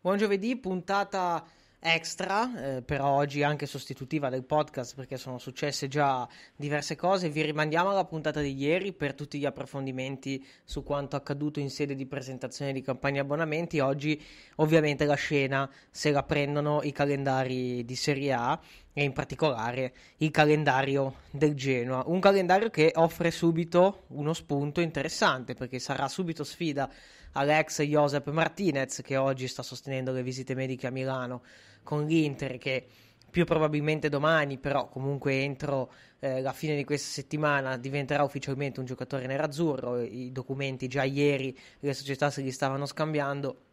Buon giovedì, puntata extra, eh, però oggi anche sostitutiva del podcast perché sono successe già diverse cose. Vi rimandiamo alla puntata di ieri per tutti gli approfondimenti su quanto accaduto in sede di presentazione di campagna abbonamenti. Oggi ovviamente la scena se la prendono i calendari di Serie A e in particolare il calendario del Genoa. Un calendario che offre subito uno spunto interessante perché sarà subito sfida all'ex Josep Martinez che oggi sta sostenendo le visite mediche a Milano con l'Inter che più probabilmente domani, però comunque entro eh, la fine di questa settimana diventerà ufficialmente un giocatore nerazzurro, i documenti già ieri le società se li stavano scambiando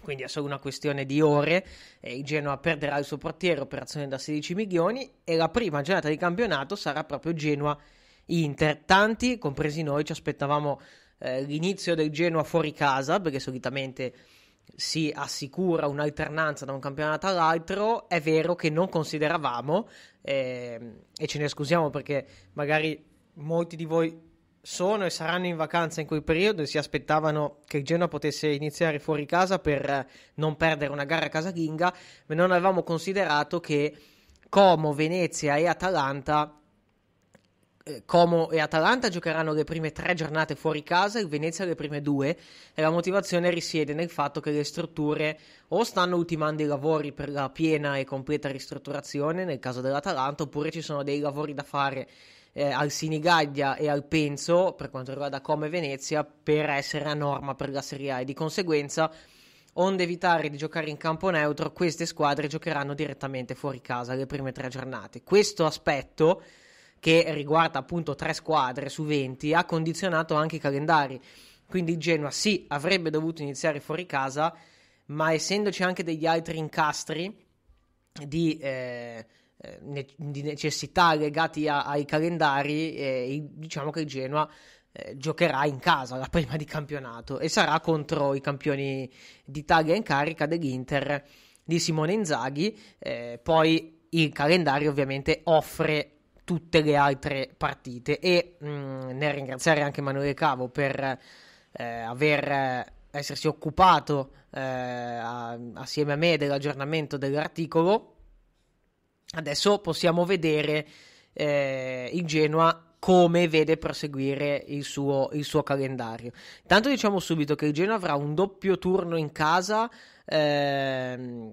quindi è solo una questione di ore e il Genoa perderà il suo portiere, operazione da 16 milioni e la prima giornata di campionato sarà proprio Genoa-Inter. Tanti, compresi noi, ci aspettavamo eh, l'inizio del Genoa fuori casa perché solitamente si assicura un'alternanza da un campionato all'altro, è vero che non consideravamo eh, e ce ne scusiamo perché magari molti di voi sono e saranno in vacanza in quel periodo e si aspettavano che il Genoa potesse iniziare fuori casa per eh, non perdere una gara casalinga, ma non avevamo considerato che Como, Venezia e Atalanta eh, Como e Atalanta giocheranno le prime tre giornate fuori casa, il Venezia le prime due, e la motivazione risiede nel fatto che le strutture o stanno ultimando i lavori per la piena e completa ristrutturazione, nel caso dell'Atalanta, oppure ci sono dei lavori da fare eh, al Sinigaglia e al Penzo per quanto riguarda Come Venezia per essere a norma per la Serie A e di conseguenza onde evitare di giocare in campo neutro queste squadre giocheranno direttamente fuori casa le prime tre giornate questo aspetto che riguarda appunto tre squadre su 20 ha condizionato anche i calendari quindi Genoa sì avrebbe dovuto iniziare fuori casa ma essendoci anche degli altri incastri di eh, eh, di necessità legati a- ai calendari, eh, diciamo che il Genoa eh, giocherà in casa la prima di campionato e sarà contro i campioni d'Italia in carica dell'Inter di Simone Inzaghi. Eh, poi il calendario ovviamente offre tutte le altre partite e mh, mm, nel ringraziare anche Manuele Cavo per eh, aver essersi occupato eh, a, assieme a me dell'aggiornamento dell'articolo Adesso possiamo vedere eh, il Genoa come vede proseguire il suo, il suo, calendario. Tanto diciamo subito che il Genoa avrà un doppio turno in casa ehm,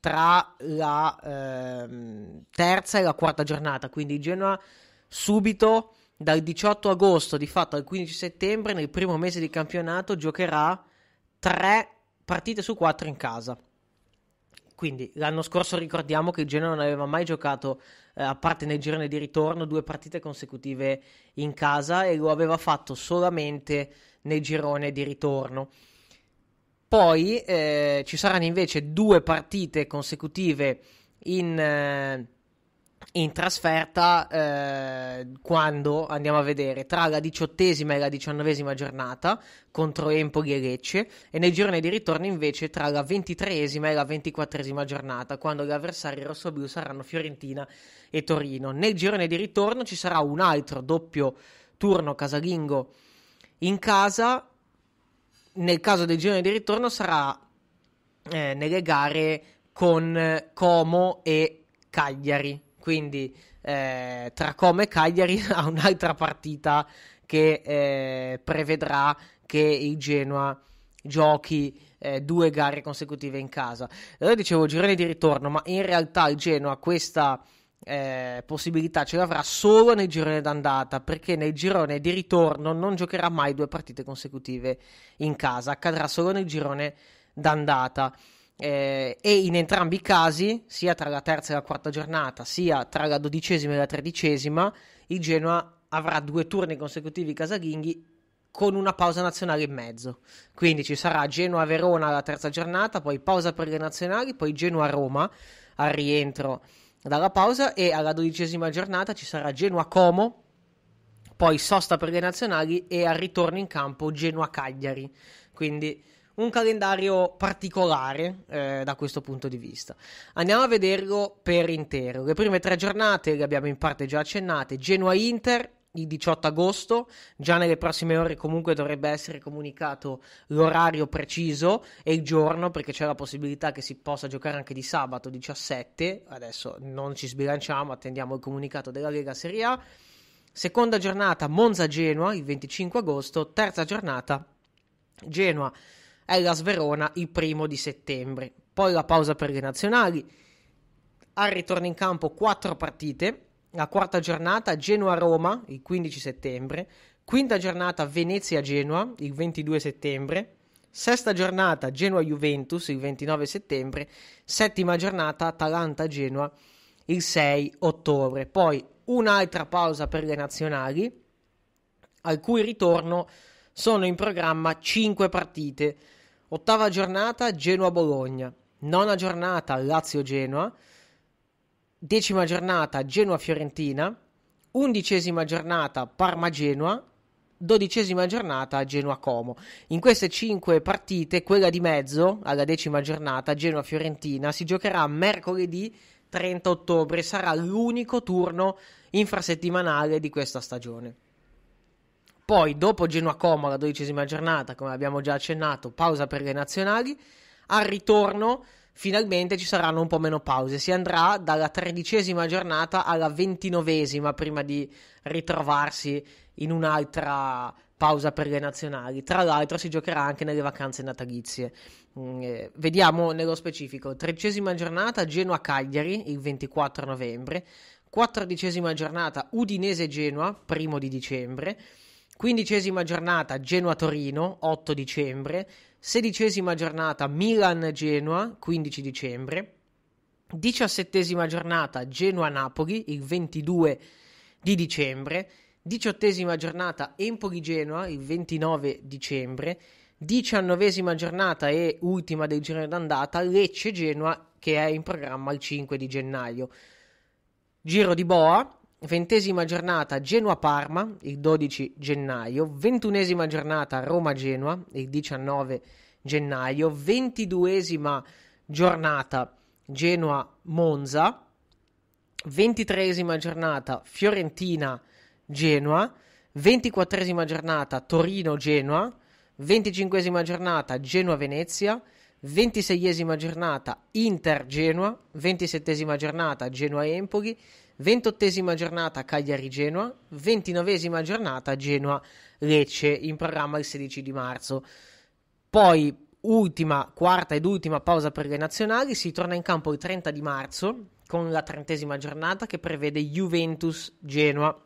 tra la ehm, terza e la quarta giornata, quindi il Genoa subito dal 18 agosto di fatto al 15 settembre nel primo mese di campionato giocherà tre partite su quattro in casa. Quindi l'anno scorso ricordiamo che il Genoa non aveva mai giocato, eh, a parte nel girone di ritorno, due partite consecutive in casa e lo aveva fatto solamente nel girone di ritorno. Poi eh, ci saranno invece due partite consecutive in, eh, in trasferta eh, quando andiamo a vedere tra la diciottesima e la diciannovesima giornata contro Empoli e Lecce e nel girone di ritorno invece tra la ventitreesima e la ventiquattresima giornata quando gli avversari rossoblu saranno Fiorentina e Torino. Nel girone di ritorno ci sarà un altro doppio turno casalingo in casa, nel caso del girone di ritorno sarà eh, nelle gare con Como e Cagliari quindi eh, tra Come e Cagliari ha un'altra partita che eh, prevedrà che il Genoa giochi eh, due gare consecutive in casa. Allora dicevo girone di ritorno, ma in realtà il Genoa questa eh, possibilità ce l'avrà solo nel girone d'andata, perché nel girone di ritorno non giocherà mai due partite consecutive in casa, accadrà solo nel girone d'andata eh, e in entrambi i casi, sia tra la terza e la quarta giornata, sia tra la dodicesima e la tredicesima, il Genoa avrà due turni consecutivi casalinghi con una pausa nazionale in mezzo. Quindi ci sarà Genoa-Verona alla terza giornata, poi pausa per le nazionali, poi Genoa-Roma al rientro dalla pausa e alla dodicesima giornata ci sarà Genoa-Como, poi sosta per le nazionali e al ritorno in campo Genoa-Cagliari. Quindi un calendario particolare eh, da questo punto di vista. Andiamo a vederlo per intero. Le prime tre giornate le abbiamo in parte già accennate. Genoa-Inter il 18 agosto, già nelle prossime ore comunque dovrebbe essere comunicato l'orario preciso e il giorno perché c'è la possibilità che si possa giocare anche di sabato 17, adesso non ci sbilanciamo, attendiamo il comunicato della Lega Serie A. Seconda giornata Monza-Genoa il 25 agosto, terza giornata Genoa è la Sverona il primo di settembre. Poi la pausa per le nazionali. Al ritorno in campo quattro partite. La quarta giornata Genoa-Roma il 15 settembre. Quinta giornata Venezia-Genoa il 22 settembre. Sesta giornata Genoa-Juventus il 29 settembre. Settima giornata Atalanta-Genoa il 6 ottobre. Poi un'altra pausa per le nazionali, al cui ritorno sono in programma 5 partite Ottava giornata Genoa-Bologna, nona giornata Lazio-Genoa, decima giornata Genoa-Fiorentina, undicesima giornata Parma-Genoa, dodicesima giornata Genoa-Como. In queste cinque partite, quella di mezzo, alla decima giornata Genoa-Fiorentina, si giocherà mercoledì 30 ottobre, sarà l'unico turno infrasettimanale di questa stagione. Poi, dopo Genoa Como, la dodicesima giornata, come abbiamo già accennato, pausa per le nazionali. Al ritorno, finalmente ci saranno un po' meno pause. Si andrà dalla tredicesima giornata alla ventinovesima prima di ritrovarsi in un'altra pausa per le nazionali. Tra l'altro, si giocherà anche nelle vacanze natalizie. Mm, eh, vediamo nello specifico: tredicesima giornata Genoa-Cagliari il 24 novembre, quattordicesima giornata Udinese-Genoa, primo di dicembre. Quindicesima giornata Genoa-Torino, 8 dicembre. Sedicesima giornata Milan-Genoa, 15 dicembre. Diciassettesima giornata Genoa-Napoli, il 22 di dicembre. Diciottesima giornata Empoli-Genoa, il 29 dicembre. Diciannovesima giornata e ultima del girone d'andata Lecce-Genoa, che è in programma il 5 di gennaio. Giro di Boa, Ventesima giornata Genoa-Parma il 12 gennaio, ventunesima giornata Roma-Genoa il 19 gennaio, ventiduesima giornata Genoa-Monza, ventitresima giornata Fiorentina-Genoa, ventiquattresima giornata Torino-Genoa, venticinquesima giornata Genoa-Venezia, ventiseiesima giornata Inter-Genoa, ventisettesima giornata Genoa-Empoli, 28esima giornata Cagliari-Genoa, 29esima giornata Genoa-Lecce in programma il 16 di marzo. Poi ultima, quarta ed ultima pausa per le nazionali, si torna in campo il 30 di marzo con la trentesima giornata che prevede Juventus-Genoa.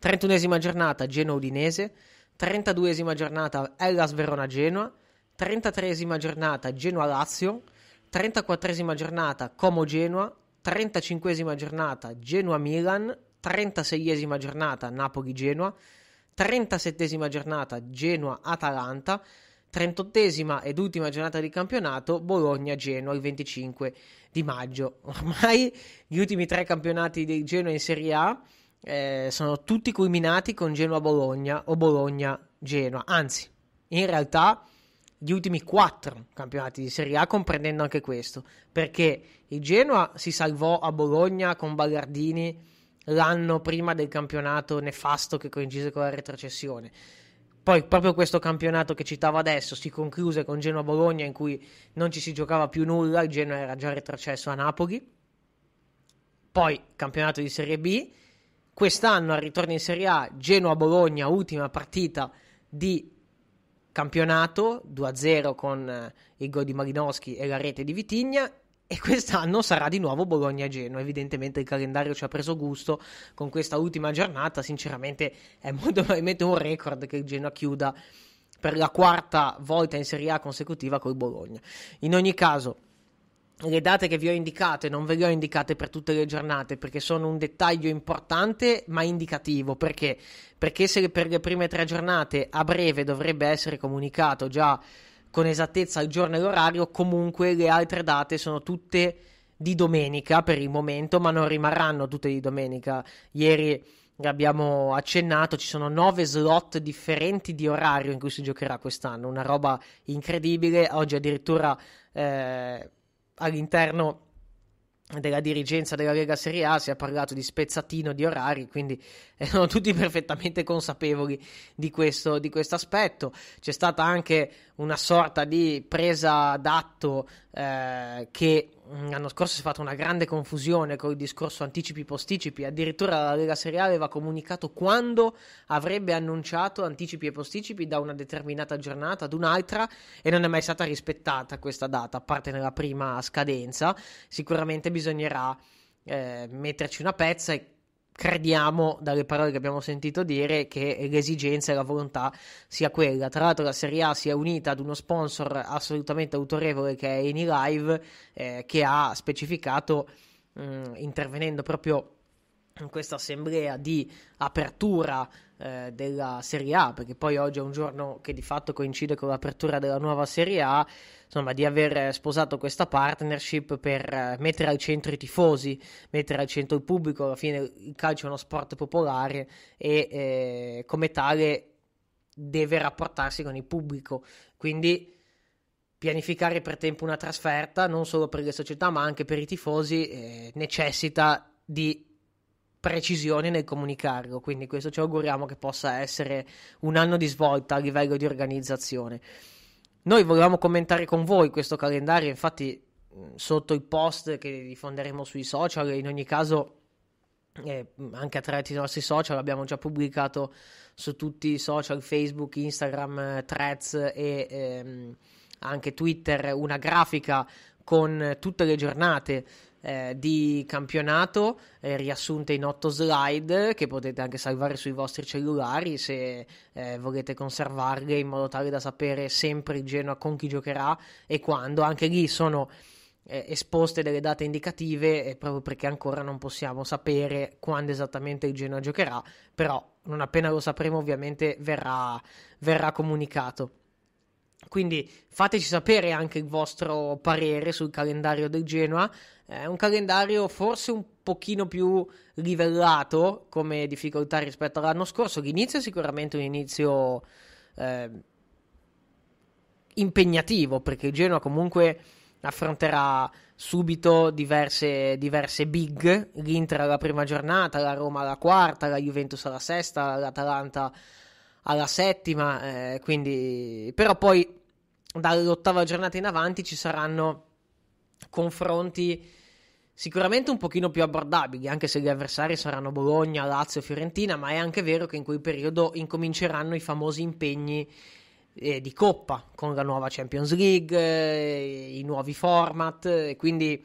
31esima giornata Genoa-Udinese, 32esima giornata Hellas Verona-Genoa, 33esima giornata Genoa-Lazio, 34esima giornata Como-Genoa, 35esima giornata Genoa-Milan, 36esima giornata Napoli-Genoa, 37esima giornata Genoa-Atalanta, 38esima ed ultima giornata di campionato Bologna-Genoa il 25 di maggio. Ormai gli ultimi tre campionati di Genoa in Serie A eh, sono tutti culminati con Genoa-Bologna o Bologna-Genoa, anzi in realtà gli ultimi quattro campionati di Serie A, comprendendo anche questo, perché il Genoa si salvò a Bologna con Ballardini l'anno prima del campionato nefasto che coincise con la retrocessione. Poi proprio questo campionato che citavo adesso si concluse con Genoa-Bologna in cui non ci si giocava più nulla, il Genoa era già retrocesso a Napoli. Poi campionato di Serie B, quest'anno al ritorno in Serie A Genoa-Bologna, ultima partita di campionato 2-0 con eh, il gol di Malinowski e la rete di Vitigna e quest'anno sarà di nuovo bologna geno Evidentemente il calendario ci ha preso gusto con questa ultima giornata. Sinceramente è molto probabilmente un record che il Genoa chiuda per la quarta volta in Serie A consecutiva col Bologna. In ogni caso, le date che vi ho indicate non ve le ho indicate per tutte le giornate perché sono un dettaglio importante ma indicativo perché, perché se per le prime tre giornate a breve dovrebbe essere comunicato già con esattezza il giorno e l'orario comunque le altre date sono tutte di domenica per il momento ma non rimarranno tutte di domenica ieri abbiamo accennato, ci sono nove slot differenti di orario in cui si giocherà quest'anno, una roba incredibile. Oggi addirittura eh, all'interno della dirigenza della Lega Serie A si è parlato di spezzatino di orari, quindi erano tutti perfettamente consapevoli di questo, di questo aspetto. C'è stata anche una sorta di presa d'atto eh, che mm, l'anno scorso si è fatta una grande confusione con il discorso anticipi-posticipi, addirittura la Lega Serie A aveva comunicato quando avrebbe annunciato anticipi e posticipi da una determinata giornata ad un'altra e non è mai stata rispettata questa data, a parte nella prima scadenza, sicuramente bisognerà eh, metterci una pezza e crediamo dalle parole che abbiamo sentito dire che l'esigenza e la volontà sia quella. Tra l'altro la Serie A si è unita ad uno sponsor assolutamente autorevole che è Enilive eh, che ha specificato mh, mm, intervenendo proprio in questa assemblea di apertura eh, della Serie A, perché poi oggi è un giorno che di fatto coincide con l'apertura della nuova Serie A, insomma, di aver eh, sposato questa partnership per eh, mettere al centro i tifosi, mettere al centro il pubblico. Alla fine il calcio è uno sport popolare e eh, come tale deve rapportarsi con il pubblico. Quindi pianificare per tempo una trasferta, non solo per le società ma anche per i tifosi, eh, necessita di precisione nel comunicarlo. Quindi questo ci auguriamo che possa essere un anno di svolta a livello di organizzazione. Noi volevamo commentare con voi questo calendario, infatti mm, sotto il post che diffonderemo sui social in ogni caso eh, anche attraverso i nostri social abbiamo già pubblicato su tutti i social Facebook, Instagram, eh, Threads e ehm, anche Twitter una grafica con eh, tutte le giornate eh, di campionato eh, riassunte in otto slide che potete anche salvare sui vostri cellulari se eh, volete conservarle in modo tale da sapere sempre il Genoa con chi giocherà e quando. Anche lì sono eh, esposte delle date indicative eh, proprio perché ancora non possiamo sapere quando esattamente il Genoa giocherà, però non appena lo sapremo ovviamente verrà, verrà comunicato. Quindi fateci sapere anche il vostro parere sul calendario del Genoa. È un calendario forse un pochino più livellato come difficoltà rispetto all'anno scorso. L'inizio è sicuramente un inizio eh, impegnativo perché il Genoa comunque affronterà subito diverse, diverse big, l'Inter alla prima giornata, la Roma alla quarta, la Juventus alla sesta, l'Atalanta alla alla settima, eh, quindi... però poi dall'ottava giornata in avanti ci saranno confronti sicuramente un pochino più abbordabili, anche se gli avversari saranno Bologna, Lazio, Fiorentina, ma è anche vero che in quel periodo incominceranno i famosi impegni eh, di coppa con la nuova Champions League, eh, i nuovi format, eh, quindi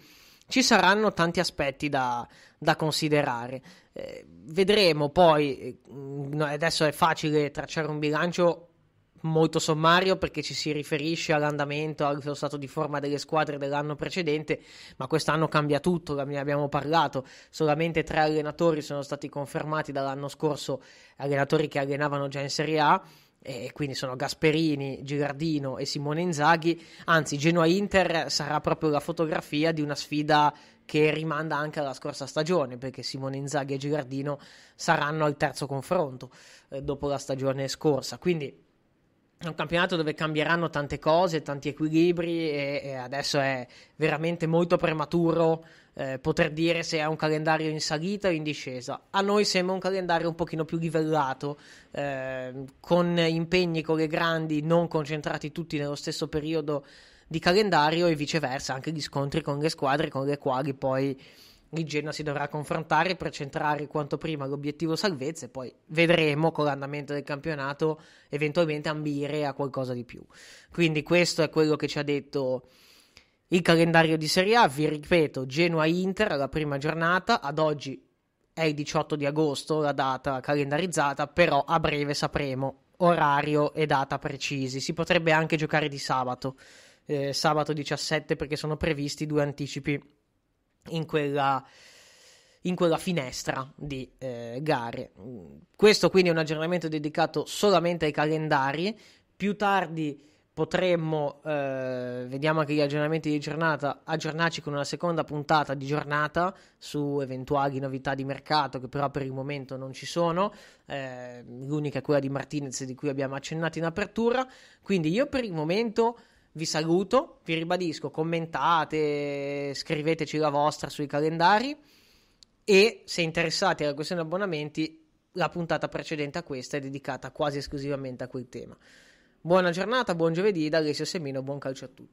ci saranno tanti aspetti da, da considerare. Eh, vedremo poi, eh, adesso è facile tracciare un bilancio molto sommario perché ci si riferisce all'andamento, allo stato di forma delle squadre dell'anno precedente, ma quest'anno cambia tutto, ne abbiamo parlato, solamente tre allenatori sono stati confermati dall'anno scorso, allenatori che allenavano già in Serie A e quindi sono Gasperini, Girardino e Simone Inzaghi. Anzi, Genoa-Inter sarà proprio la fotografia di una sfida che rimanda anche alla scorsa stagione, perché Simone Inzaghi e Girardino saranno al terzo confronto eh, dopo la stagione scorsa. Quindi è un campionato dove cambieranno tante cose, tanti equilibri e, e adesso è veramente molto prematuro eh, poter dire se è un calendario in salita o in discesa. A noi sembra un calendario un pochino più livellato, eh, con impegni con le grandi non concentrati tutti nello stesso periodo di calendario e viceversa anche gli scontri con le squadre con le quali poi il Genoa si dovrà confrontare per centrare quanto prima l'obiettivo salvezza e poi vedremo con l'andamento del campionato eventualmente ambire a qualcosa di più. Quindi questo è quello che ci ha detto il calendario di Serie A, vi ripeto, Genoa-Inter alla prima giornata, ad oggi è il 18 di agosto la data calendarizzata, però a breve sapremo orario e data precisi. Si potrebbe anche giocare di sabato, eh, sabato 17 perché sono previsti due anticipi in quella, in quella finestra di eh, gare. Questo quindi è un aggiornamento dedicato solamente ai calendari. Più tardi potremmo, eh, vediamo anche gli aggiornamenti di giornata, aggiornarci con una seconda puntata di giornata su eventuali novità di mercato che però per il momento non ci sono, eh, l'unica è quella di Martinez di cui abbiamo accennato in apertura, quindi io per il momento vi saluto, vi ribadisco, commentate, scriveteci la vostra sui calendari e se interessate alla questione abbonamenti, la puntata precedente a questa è dedicata quasi esclusivamente a quel tema. Buona giornata, buon giovedì da Alessio Semino, buon calcio a tutti.